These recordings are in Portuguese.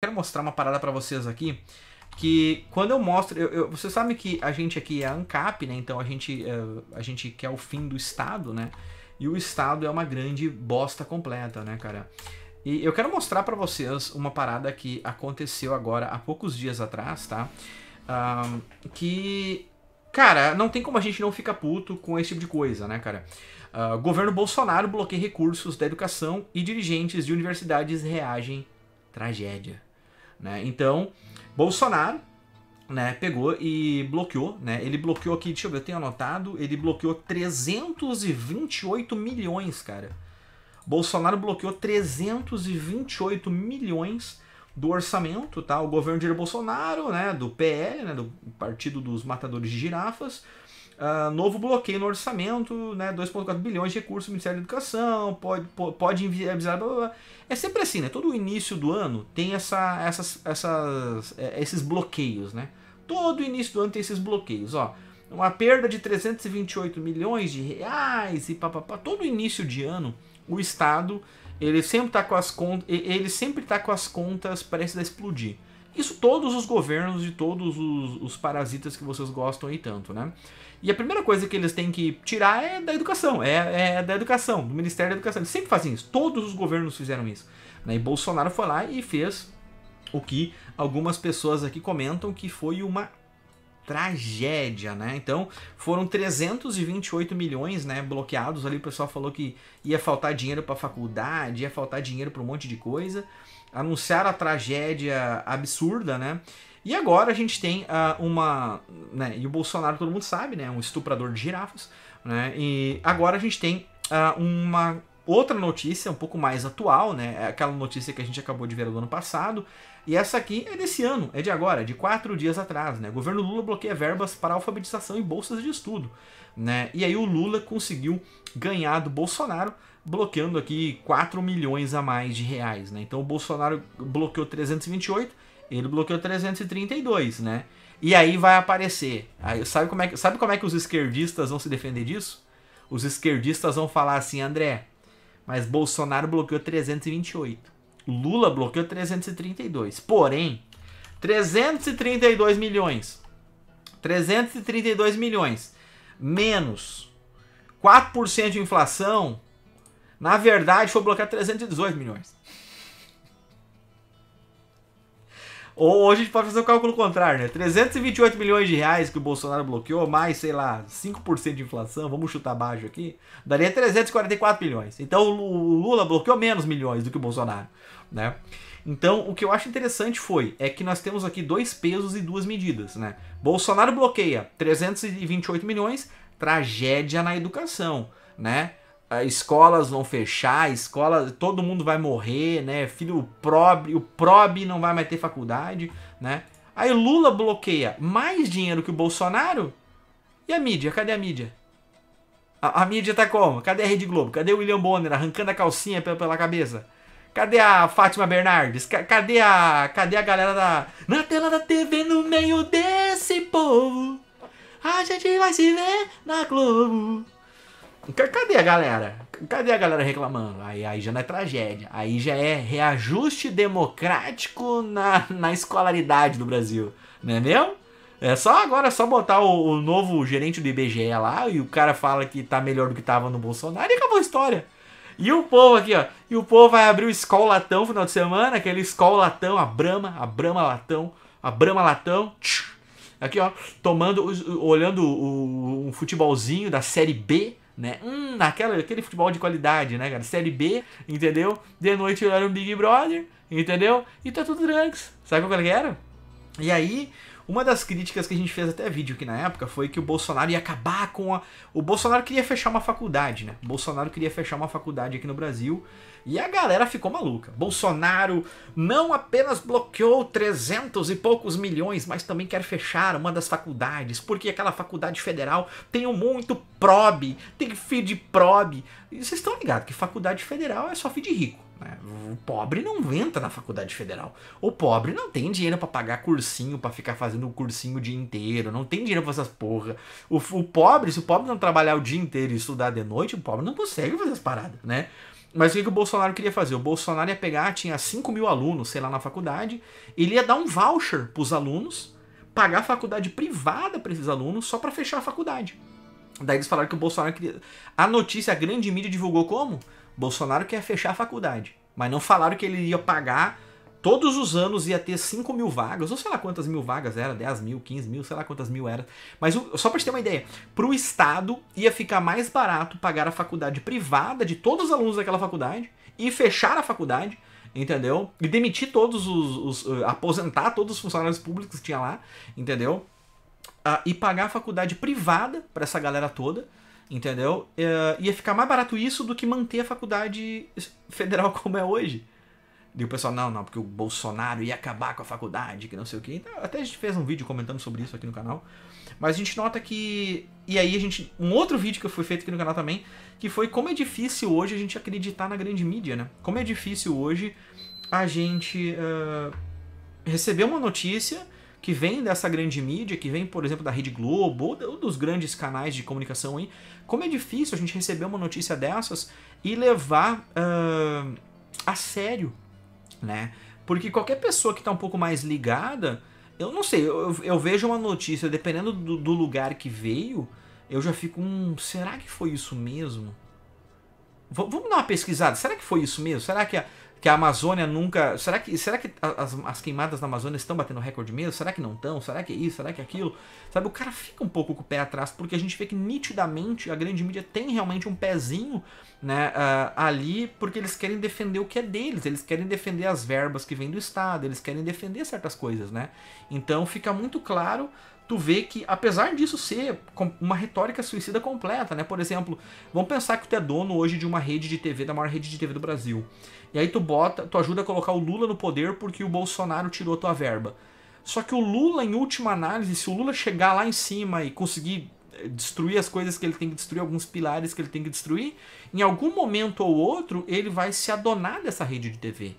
quero mostrar uma parada para vocês aqui que quando eu mostro, eu, eu, que a gente aqui é ANCAP, né? Então a gente, é, a gente quer o fim do Estado, né? E o Estado é uma grande bosta completa, né, cara? E eu quero mostrar para vocês uma parada que aconteceu agora há poucos dias atrás, tá? que, cara, não tem como a gente não ficar puto com esse tipo de coisa, né, cara? Uh, governo Bolsonaro bloqueia recursos da educação e dirigentes de universidades reagem tragédia. Né? Então, Bolsonaro né, pegou e bloqueou, né? Ele bloqueou aqui, deixa eu ver, eu tenho anotado, ele bloqueou 328 milhões, cara. Bolsonaro bloqueou 328 milhões do orçamento, tá? O governo de Bolsonaro, né, do PL, né, do Partido dos Matadores de Girafas, Uh, novo bloqueio no orçamento, né? 2,4 bilhões de recursos do Ministério da Educação, pode, pode enviar. É, blá, blá, blá. É sempre assim, né? Todo início do ano tem essa, essas, essas, é, esses bloqueios, né? Todo início do ano tem esses bloqueios, ó. Uma perda de 328 milhões de reais e papapá. Todo início de ano, o Estado, ele sempre tá com as contas, ele sempre tá com as contas prestes a explodir. Isso todos os governos de todos os, os, parasitas que vocês gostam aí tanto, né? E a primeira coisa que eles têm que tirar é da educação, é, é da educação, do Ministério da Educação. Eles sempre fazem isso, todos os governos fizeram isso. Né? E Bolsonaro foi lá e fez o que algumas pessoas aqui comentam que foi uma tragédia, né? Então, foram 328 milhões, né, bloqueados ali, o pessoal falou que ia faltar dinheiro para faculdade, ia faltar dinheiro para um monte de coisa anunciaram a tragédia absurda, né? E agora a gente tem uh, uma. Né, e o Bolsonaro, todo mundo sabe, né? Um estuprador de girafas. Né, e agora a gente tem uh, uma outra notícia, um pouco mais atual, né? É aquela notícia que a gente acabou de ver no ano passado, e essa aqui é desse ano, é de agora, de quatro dias atrás. Né? O governo Lula bloqueia verbas para alfabetização e bolsas de estudo. Né? E aí o Lula conseguiu ganhar do Bolsonaro, bloqueando aqui 4 milhões a mais de reais. Né? Então o Bolsonaro bloqueou 328, ele bloqueou 332, né? E aí vai aparecer. Aí, sabe, como é que, sabe como é que os esquerdistas vão se defender disso? Os esquerdistas vão falar assim, André, mas Bolsonaro bloqueou 328. Lula bloqueou 332. Porém, 332 milhões. 332 milhões menos 4% de inflação, na verdade foi bloquear 318 milhões. Ou, a gente pode fazer o cálculo contrário, né? 328 milhões de reais que o Bolsonaro bloqueou, mais, sei lá, 5% de inflação, vamos chutar baixo aqui, daria 344 milhões. Então o Lula bloqueou menos milhões do que o Bolsonaro, né? Então, o que eu acho interessante foi é que nós temos aqui dois pesos e duas medidas, né? Bolsonaro bloqueia 328 milhões, tragédia na educação, né? Ah, escolas vão fechar, escola, todo mundo vai morrer, né? Filho o pobre, o probe não vai mais ter faculdade, né? Aí Lula bloqueia mais dinheiro que o Bolsonaro. E a mídia? Cadê a mídia? A, a mídia tá como? Cadê a Rede Globo? Cadê o William Bonner arrancando a calcinha pela, pela cabeça? Cadê a Fátima Bernardes? Cadê a, cadê a galera da. Na tela da TV, no meio desse povo, a gente vai se ver na Globo. Cadê a galera? Cadê a galera reclamando? Aí, aí já não é tragédia. Aí já é reajuste democrático na, na escolaridade do Brasil. Não é mesmo? É só agora, é só botar o, o, novo gerente do IBGE lá e o cara fala que tá melhor do que tava no Bolsonaro e acabou a história. E o povo aqui, ó. E o povo vai abrir o Skol Latão no final de semana, aquele Skol Latão, a Brama, a Brama Latão, a Brama Latão. Tch, aqui, ó, tomando, olhando o, o, um futebolzinho da Série B né? Hum, aquele futebol de qualidade, né, cara? Série B, entendeu? De noite eu era um Big Brother, entendeu? E tá tudo drunks Sabe qual que era? E aí, uma das críticas que a gente fez até vídeo aqui na época foi que o Bolsonaro ia acabar com a. O Bolsonaro queria fechar uma faculdade, né? O Bolsonaro queria fechar uma faculdade aqui no Brasil. E a galera ficou maluca. Bolsonaro não apenas bloqueou 300 e poucos milhões, mas também quer fechar uma das faculdades, porque aquela faculdade federal tem um muito probe, tem fio de probe. E vocês estão ligados que faculdade federal é só fio de rico. Né? O pobre não entra na faculdade federal. O pobre não tem dinheiro para pagar cursinho, para ficar fazendo o cursinho o dia inteiro, não tem dinheiro pra essas porra. O, o, pobre, se o pobre não trabalhar o dia inteiro e estudar de noite, o pobre não consegue fazer as paradas, né? Mas o que, que o Bolsonaro queria fazer? O Bolsonaro ia pegar, tinha 5 mil alunos, sei lá, na faculdade, ele ia dar um voucher pros alunos, pagar a faculdade privada para esses alunos só para fechar a faculdade. Daí eles falaram que o Bolsonaro queria. A notícia, a grande mídia divulgou como? Bolsonaro quer fechar a faculdade. Mas não falaram que ele ia pagar todos os anos ia ter 5 mil vagas, ou sei lá quantas mil vagas era, 10 mil, 15 mil, sei lá quantas mil era. Mas só pra gente ter uma ideia, pro Estado ia ficar mais barato pagar a faculdade privada de todos os alunos daquela faculdade e fechar a faculdade, entendeu? E demitir todos os. os eh, aposentar todos os funcionários públicos que tinha lá, entendeu? Ah, e pagar a faculdade privada para essa galera toda Entendeu? Uh, ia ficar mais barato isso do que manter a faculdade federal como é hoje. E o pessoal, não, não, porque o Bolsonaro ia acabar com a faculdade, que não sei o quê. Então, até a gente fez um vídeo comentando sobre isso aqui no canal. Mas a gente nota que. E aí a gente. Um outro vídeo que foi feito aqui no canal também, que foi como é difícil hoje a gente acreditar na grande mídia, né? Como é difícil hoje a gente uh, receber uma notícia que vem dessa grande mídia, que vem, por exemplo, da Rede Globo ou dos grandes canais de comunicação aí, como é difícil a gente receber uma notícia dessas e levar uh, a sério, né? Porque qualquer pessoa que está um pouco mais ligada, eu não sei, eu, eu vejo uma notícia, dependendo do, do lugar que veio, eu já fico, hum, será que foi isso mesmo? vamos dar uma pesquisada. Será que foi isso mesmo? Será que a, que a Amazônia nunca. Será que, será que as, as queimadas na Amazônia estão batendo recorde mesmo? Será que não estão? Será que é isso? Será que é aquilo? Sabe, o cara fica um pouco com o pé atrás, porque a gente vê que nitidamente a grande mídia tem realmente um pezinho né, uh, ali, porque eles querem defender o que é deles, eles querem defender as verbas que vêm do Estado, eles querem defender certas coisas, né? Então fica muito claro tu vê que, apesar disso ser uma retórica suicida completa, né? Por exemplo, vamos pensar que tu é dono hoje de uma rede de TV, da maior rede de TV do Brasil. E aí tu bota, tu ajuda a colocar o Lula no poder porque o Bolsonaro tirou tua verba. Só que o Lula, em última análise, se o Lula chegar lá em cima e conseguir eh, destruir as coisas que ele tem que destruir, alguns pilares que ele tem que destruir, em algum momento ou outro ele vai se adonar dessa rede de TV.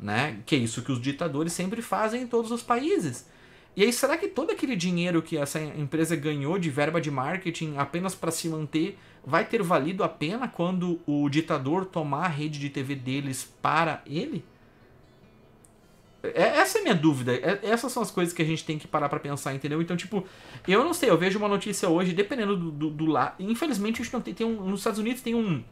Né? Que é isso que os ditadores sempre fazem em todos os países. E aí, será que todo aquele dinheiro que essa empresa ganhou de verba de marketing apenas para se manter vai ter valido a pena quando o ditador tomar a rede de TV deles para ele? É, essa é a minha dúvida. É, essas são as coisas que a gente tem que parar para pensar, entendeu? Então, tipo, eu não sei, eu vejo uma notícia hoje, dependendo do, do, do lá. Infelizmente, a gente não tem. tem um, nos Estados Unidos tem um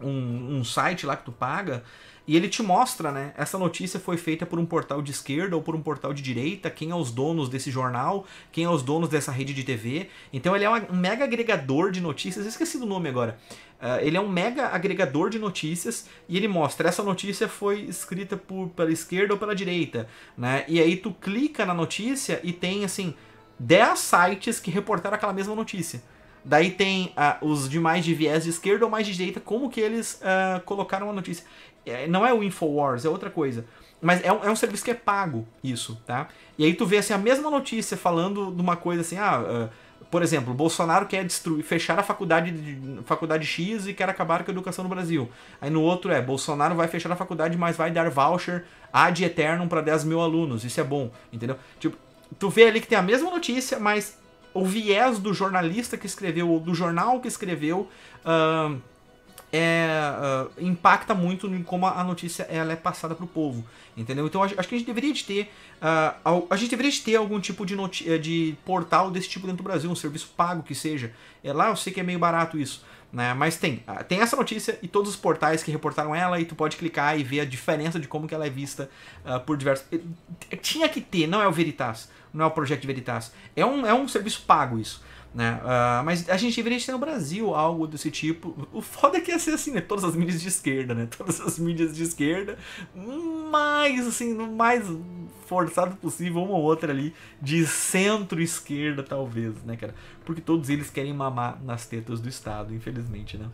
um, um site lá que tu paga e ele te mostra, né? Essa notícia foi feita por um portal de esquerda ou por um portal de direita, quem é os donos desse jornal, quem é os donos dessa rede de TV. Então ele é um mega agregador de notícias, esqueci do nome agora. Uh, ele é um mega agregador de notícias e ele mostra essa notícia foi escrita por, pela esquerda ou pela direita, né? E aí tu clica na notícia e tem assim 10 sites que reportaram aquela mesma notícia. Daí tem uh, os demais de viés de esquerda ou mais de direita, como que eles uh, colocaram a notícia. É, não é o Infowars, é outra coisa. Mas é um, é um, serviço que é pago, isso, tá? E aí tu vê assim, a mesma notícia falando de uma coisa assim, ah, uh, por exemplo, Bolsonaro quer destruir, fechar a faculdade, de, faculdade X e quer acabar com a educação no Brasil. Aí no outro é, Bolsonaro vai fechar a faculdade, mas vai dar voucher ad eternum para 10 mil alunos, isso é bom, entendeu? Tipo, tu vê ali que tem a mesma notícia, mas o viés do jornalista que escreveu, ou do jornal que escreveu, uh, é, uh, impacta muito em como a notícia ela é passada para o povo, entendeu? Então acho que a gente deveria de ter, uh, a gente deveria de ter algum tipo de, eh, de portal desse tipo dentro do Brasil, um serviço pago que seja. É, lá eu sei que é meio barato isso, né? Mas tem, ah, tem essa notícia e todos os portais que reportaram ela e tu pode clicar e ver a diferença de como que ela é vista uh, por diversos. Eh, tinha que ter, não é o Veritas não é o Project Veritas. É um, é um serviço pago isso. Né? Uh, mas a gente deveria ter no Brasil algo desse tipo. O foda é que ia assim, ser assim, né? Todas as mídias de esquerda, né? Todas as mídias de esquerda, mais assim, no mais forçado possível, uma ou outra ali de centro-esquerda, talvez, né, cara? Porque todos eles querem mamar nas tetas do Estado, infelizmente, né?